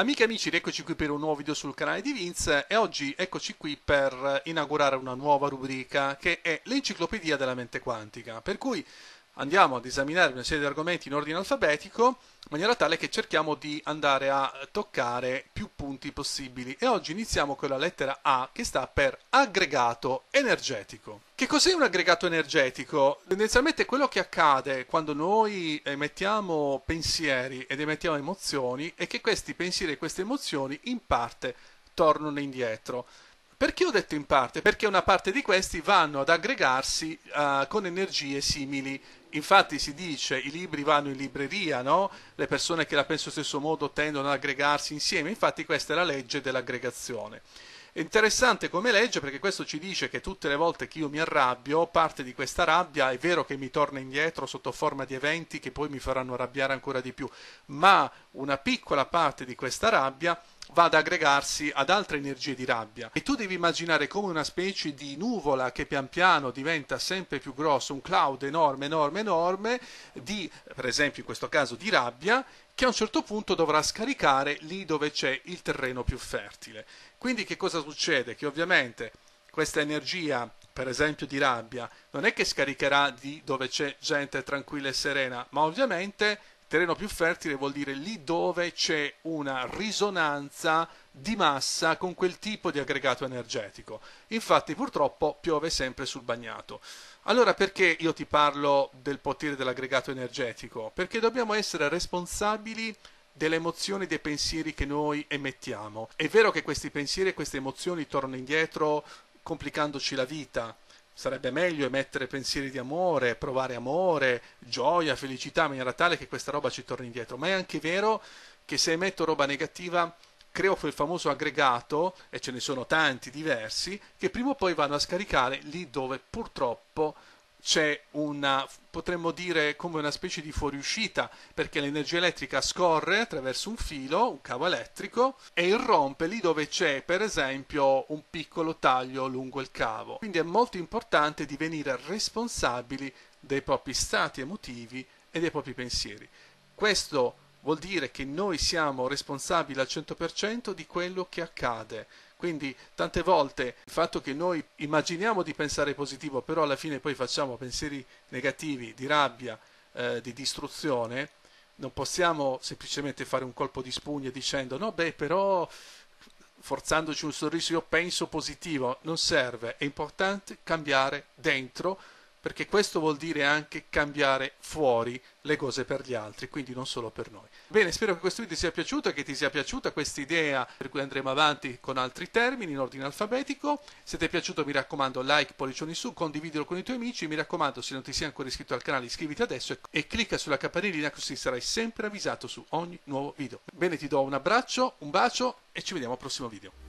Amiche e amici, eccoci qui per un nuovo video sul canale di Vince e oggi eccoci qui per inaugurare una nuova rubrica che è l'enciclopedia della mente quantica, per cui andiamo ad esaminare una serie di argomenti in ordine alfabetico, in maniera tale che cerchiamo di andare a toccare più punti possibili. E oggi iniziamo con la lettera A che sta per aggregato energetico. Che cos'è un aggregato energetico? Tendenzialmente quello che accade quando noi emettiamo pensieri ed emettiamo emozioni è che questi pensieri e queste emozioni in parte tornano indietro. Perché ho detto in parte? Perché una parte di questi vanno ad aggregarsi uh, con energie simili. Infatti si dice i libri vanno in libreria, no? le persone che la pensano allo stesso modo tendono ad aggregarsi insieme, infatti questa è la legge dell'aggregazione. È interessante come legge perché questo ci dice che tutte le volte che io mi arrabbio, parte di questa rabbia è vero che mi torna indietro sotto forma di eventi che poi mi faranno arrabbiare ancora di più, ma una piccola parte di questa rabbia va ad aggregarsi ad altre energie di rabbia e tu devi immaginare come una specie di nuvola che pian piano diventa sempre più grossa, un cloud enorme, enorme, enorme di, per esempio in questo caso, di rabbia che a un certo punto dovrà scaricare lì dove c'è il terreno più fertile. Quindi che cosa succede? Che ovviamente questa energia, per esempio di rabbia, non è che scaricherà di dove c'è gente tranquilla e serena, ma ovviamente Terreno più fertile vuol dire lì dove c'è una risonanza di massa con quel tipo di aggregato energetico. Infatti purtroppo piove sempre sul bagnato. Allora perché io ti parlo del potere dell'aggregato energetico? Perché dobbiamo essere responsabili delle emozioni e dei pensieri che noi emettiamo. È vero che questi pensieri e queste emozioni tornano indietro complicandoci la vita, sarebbe meglio emettere pensieri di amore, provare amore, gioia, felicità, in maniera tale che questa roba ci torni indietro. Ma è anche vero che se emetto roba negativa creo quel famoso aggregato, e ce ne sono tanti diversi, che prima o poi vanno a scaricare lì dove purtroppo c'è una, potremmo dire, come una specie di fuoriuscita, perché l'energia elettrica scorre attraverso un filo, un cavo elettrico, e irrompe lì dove c'è, per esempio, un piccolo taglio lungo il cavo. Quindi è molto importante divenire responsabili dei propri stati emotivi e dei propri pensieri. Questo vuol dire che noi siamo responsabili al 100% di quello che accade quindi tante volte il fatto che noi immaginiamo di pensare positivo, però alla fine poi facciamo pensieri negativi, di rabbia, eh, di distruzione, non possiamo semplicemente fare un colpo di spugna dicendo no, beh, però forzandoci un sorriso io penso positivo, non serve, è importante cambiare dentro perché questo vuol dire anche cambiare fuori le cose per gli altri, quindi non solo per noi. Bene, spero che questo video ti sia piaciuto e che ti sia piaciuta questa idea per cui andremo avanti con altri termini in ordine alfabetico. Se ti è piaciuto mi raccomando like, pollicioni su, condividilo con i tuoi amici, e mi raccomando se non ti sei ancora iscritto al canale iscriviti adesso e, e clicca sulla campanellina così sarai sempre avvisato su ogni nuovo video. Bene, ti do un abbraccio, un bacio e ci vediamo al prossimo video.